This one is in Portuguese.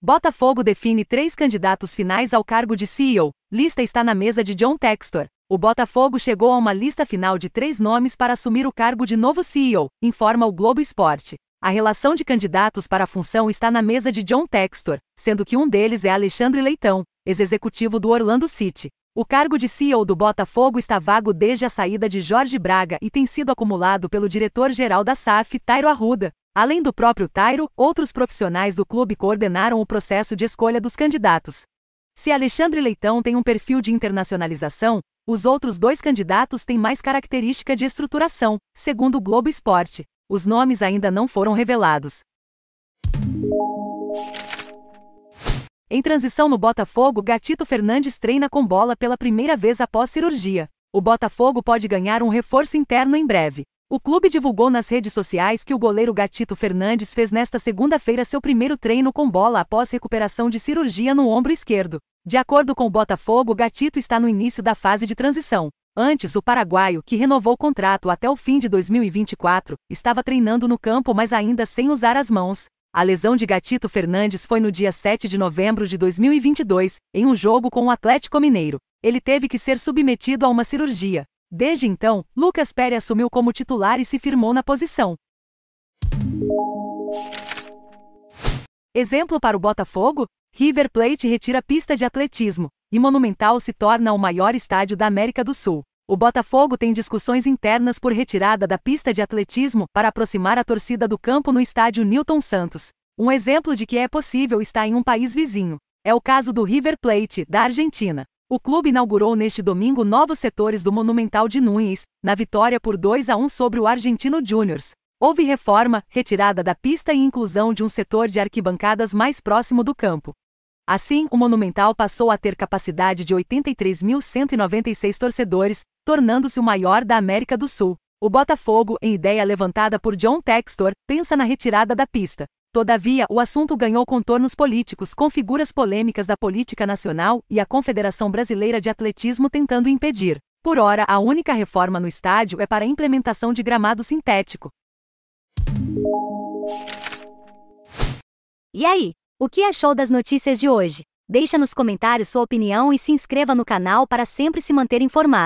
Botafogo define três candidatos finais ao cargo de CEO. Lista está na mesa de John Textor. O Botafogo chegou a uma lista final de três nomes para assumir o cargo de novo CEO, informa o Globo Esporte. A relação de candidatos para a função está na mesa de John Textor, sendo que um deles é Alexandre Leitão, ex-executivo do Orlando City. O cargo de CEO do Botafogo está vago desde a saída de Jorge Braga e tem sido acumulado pelo diretor-geral da SAF, Tairo Arruda. Além do próprio Tairo, outros profissionais do clube coordenaram o processo de escolha dos candidatos. Se Alexandre Leitão tem um perfil de internacionalização, os outros dois candidatos têm mais característica de estruturação, segundo o Globo Esporte. Os nomes ainda não foram revelados. Em transição no Botafogo, Gatito Fernandes treina com bola pela primeira vez após cirurgia. O Botafogo pode ganhar um reforço interno em breve. O clube divulgou nas redes sociais que o goleiro Gatito Fernandes fez nesta segunda-feira seu primeiro treino com bola após recuperação de cirurgia no ombro esquerdo. De acordo com o Botafogo, Gatito está no início da fase de transição. Antes, o paraguaio, que renovou o contrato até o fim de 2024, estava treinando no campo, mas ainda sem usar as mãos. A lesão de Gatito Fernandes foi no dia 7 de novembro de 2022, em um jogo com o Atlético Mineiro. Ele teve que ser submetido a uma cirurgia. Desde então, Lucas Pérez assumiu como titular e se firmou na posição. Exemplo para o Botafogo? River Plate retira pista de atletismo e Monumental se torna o maior estádio da América do Sul. O Botafogo tem discussões internas por retirada da pista de atletismo para aproximar a torcida do campo no estádio Newton Santos. Um exemplo de que é possível está em um país vizinho. É o caso do River Plate, da Argentina. O clube inaugurou neste domingo novos setores do Monumental de Nunes, na vitória por 2 a 1 sobre o Argentino Júnior. Houve reforma, retirada da pista e inclusão de um setor de arquibancadas mais próximo do campo. Assim, o Monumental passou a ter capacidade de 83.196 torcedores, tornando-se o maior da América do Sul. O Botafogo, em ideia levantada por John Textor, pensa na retirada da pista. Todavia, o assunto ganhou contornos políticos com figuras polêmicas da política nacional e a Confederação Brasileira de Atletismo tentando impedir. Por ora, a única reforma no estádio é para a implementação de gramado sintético. E aí, o que achou das notícias de hoje? Deixa nos comentários sua opinião e se inscreva no canal para sempre se manter informado.